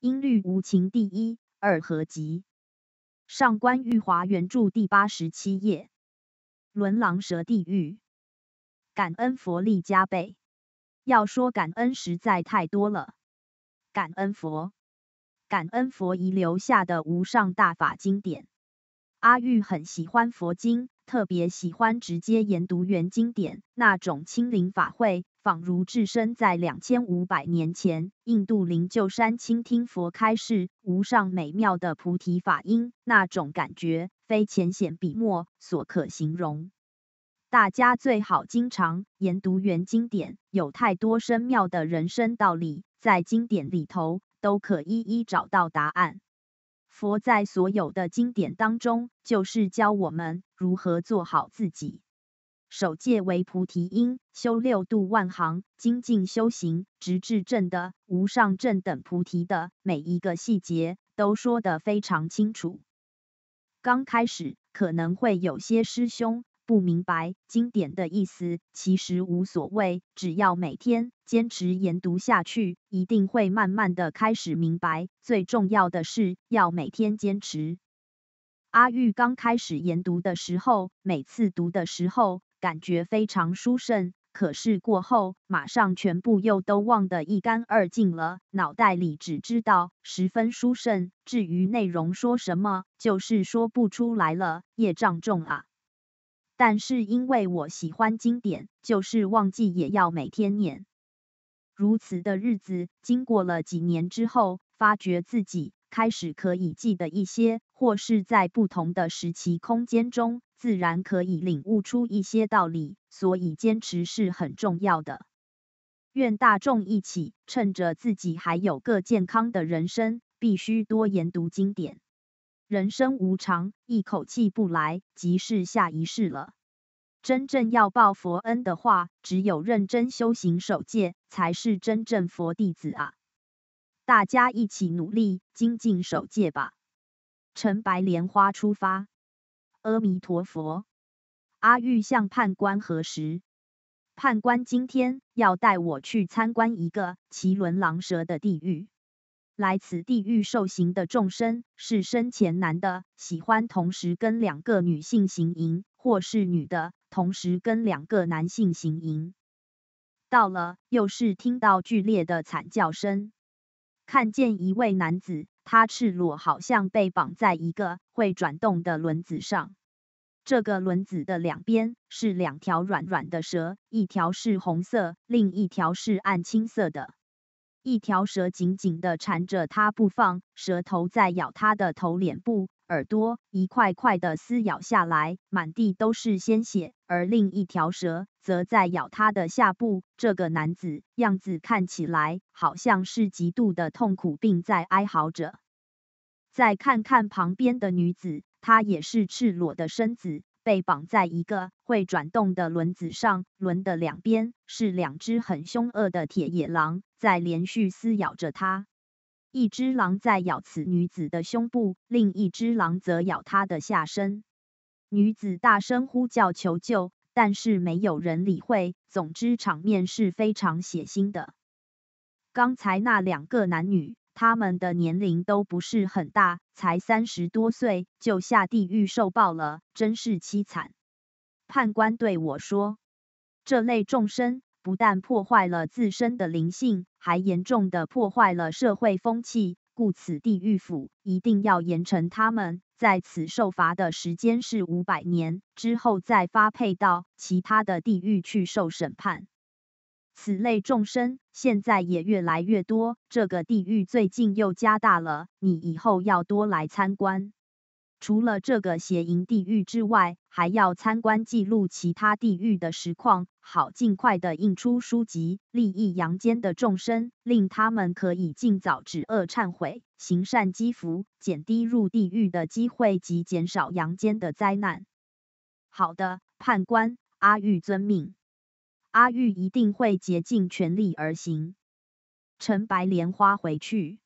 《音律无情第一二合集》，上官玉华原著第八十七页。轮狼蛇地狱，感恩佛力加倍。要说感恩实在太多了，感恩佛，感恩佛遗留下的无上大法经典。阿玉很喜欢佛经，特别喜欢直接研读原经典那种清灵法会。仿如置身在两千五百年前印度灵鹫山，倾听佛开示无上美妙的菩提法音，那种感觉非浅显笔墨所可形容。大家最好经常研读原经典，有太多深妙的人生道理，在经典里头都可一一找到答案。佛在所有的经典当中，就是教我们如何做好自己。首戒为菩提因，修六度万行，精进修行，直至正的无上正等菩提的每一个细节，都说得非常清楚。刚开始可能会有些师兄不明白经典的意思，其实无所谓，只要每天坚持研读下去，一定会慢慢的开始明白。最重要的是要每天坚持。阿玉刚开始研读的时候，每次读的时候。感觉非常舒顺。可是过后马上全部又都忘得一干二净了，脑袋里只知道十分舒顺，至于内容说什么，就是说不出来了，业障重啊。但是因为我喜欢经典，就是忘记也要每天念。如此的日子经过了几年之后，发觉自己。开始可以记得一些，或是在不同的时期、空间中，自然可以领悟出一些道理。所以坚持是很重要的。愿大众一起，趁着自己还有个健康的人生，必须多研读经典。人生无常，一口气不来，即是下一世了。真正要报佛恩的话，只有认真修行、守戒，才是真正佛弟子啊。大家一起努力精进守戒吧。陈白莲花出发。阿弥陀佛。阿玉向判官核实。判官今天要带我去参观一个奇轮狼蛇的地狱。来此地狱受刑的众生，是生前男的喜欢同时跟两个女性行淫，或是女的同时跟两个男性行淫。到了，又是听到剧烈的惨叫声。看见一位男子，他赤裸，好像被绑在一个会转动的轮子上。这个轮子的两边是两条软软的蛇，一条是红色，另一条是暗青色的。一条蛇紧紧地缠着他不放，蛇头在咬他的头、脸部、耳朵，一块块的撕咬下来，满地都是鲜血。而另一条蛇则在咬他的下部，这个男子样子看起来好像是极度的痛苦，并在哀嚎着。再看看旁边的女子，她也是赤裸的身子，被绑在一个会转动的轮子上，轮的两边是两只很凶恶的铁野狼，在连续撕咬着她。一只狼在咬此女子的胸部，另一只狼则咬她的下身。女子大声呼叫求救，但是没有人理会。总之，场面是非常血腥的。刚才那两个男女，他们的年龄都不是很大，才三十多岁就下地狱受报了，真是凄惨。判官对我说：“这类众生，不但破坏了自身的灵性，还严重的破坏了社会风气，故此地狱府一定要严惩他们。”在此受罚的时间是五百年，之后再发配到其他的地狱去受审判。此类众生现在也越来越多，这个地狱最近又加大了，你以后要多来参观。除了这个邪淫地狱之外，还要参观记录其他地狱的实况，好尽快的印出书籍，利益阳间的众生，令他们可以尽早止恶忏悔，行善积福，减低入地狱的机会及减少阳间的灾难。好的，判官，阿玉遵命，阿玉一定会竭尽全力而行，乘白莲花回去。